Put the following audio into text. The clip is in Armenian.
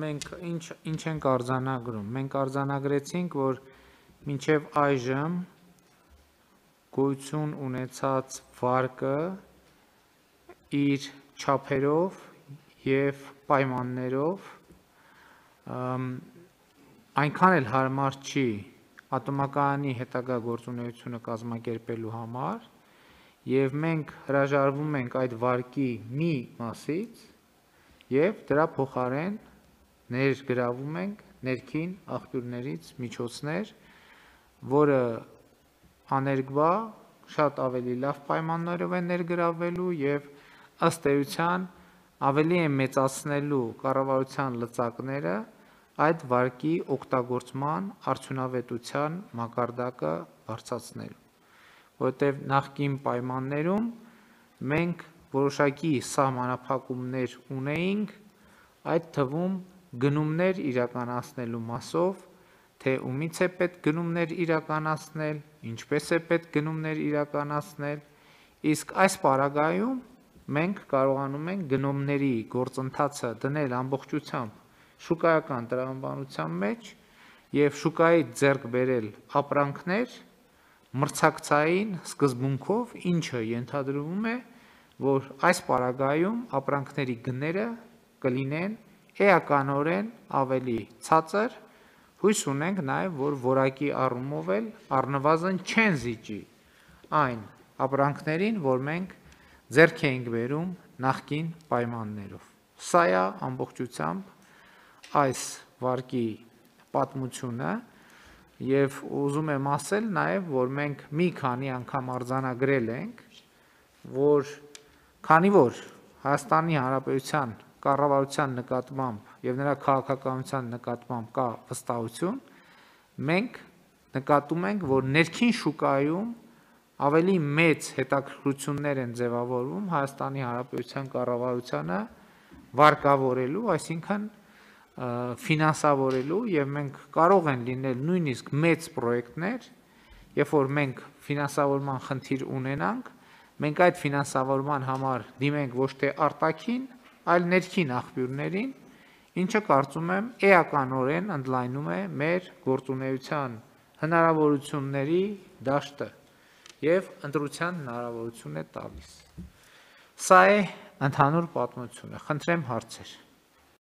մենք ինչ ինչ ենք արձանագրում։ Մենք արձանագրեցինք, որ մինչև այժմ գույություն ունեցած վարկը իր չափերով եւ պայմաններով այնքան էլ հարմար չի ատոմականի հետագա գործունեությունը կազմակերպելու համար եւ մենք հրաժարվում ենք այդ վարկի մի մասից եւ դրա փոխարեն ներգրավում ենք ներքին աղբյուրներից միջոցներ, որը աներգվա շատ ավելի լավ պայմաններով է ներգրավելու եւ ըստ էության ավելի է մեծացնելու կառավարության լծակները այդ վարկի օգտագործման արդյունավետության մակարդակը բարձրացնելու որտեղ նախկին պայմաններում մենք որոշակի սահմանափակումներ ունեինք այդ թվում գնումներ իրականացնելու մասով, թե ումից է պետք գնումներ իրականացնել, ինչպես է պետք գնումներ իրականացնել, իսկ այս պարագայում մենք կարողանում ենք գնումների գործընթացը դնել ամբողջությամբ շուկայական տրամաբանության մեջ եւ շուկայի ձեռք բերել ապրանքներ մրցակցային սկզբունքով, ինչը ենթադրվում է, որ այս պարագայում ապրանքների գները կլինեն էականորեն ավելի ցածր, հույս ունենք նաև, որ որակի առումով էլ առնվազն չեն զիջի այն ապրանքներին, որ մենք ձեռք էինք բերում նախկին պայմաններով։ Սա է ամբողջությամբ այս վարկի պատմությունը եւ ուզում եմ ասել նաև, որ մենք մի քանի անգամ արձանագրել ենք, որ քանի որ Հայաստանի Հանրապետության կառավարության նկատմամբ եւ նրա քաղաքականության նկատմամբ կա վստահություն, մենք նկատում ենք, որ ներքին շուկայում ավելի մեծ հետաքրքրություններ են ձևավորվում Հայաստանի Հանրապետության կառավարությանը վարկավորելու, այսինքն ֆինանսավորելու եւ մենք կարող են լինել նույնիսկ մեծ պրոյեկտներ, երբ որ մենք ֆինանսավորման խնդիր ունենանք, մենք այդ ֆինանսավորման համար դիմենք ոչ թե արտաքին, այլ ներքին աղբյուրներին, ինչը կարծում եմ էականորեն ընդլայնում է մեր գործունեության հնարավորությունների դաշտը եւ ընտրության հնարավորություն է տալիս։ Սա է ընդհանուր պատմությունը։ Խնդրեմ հարցեր։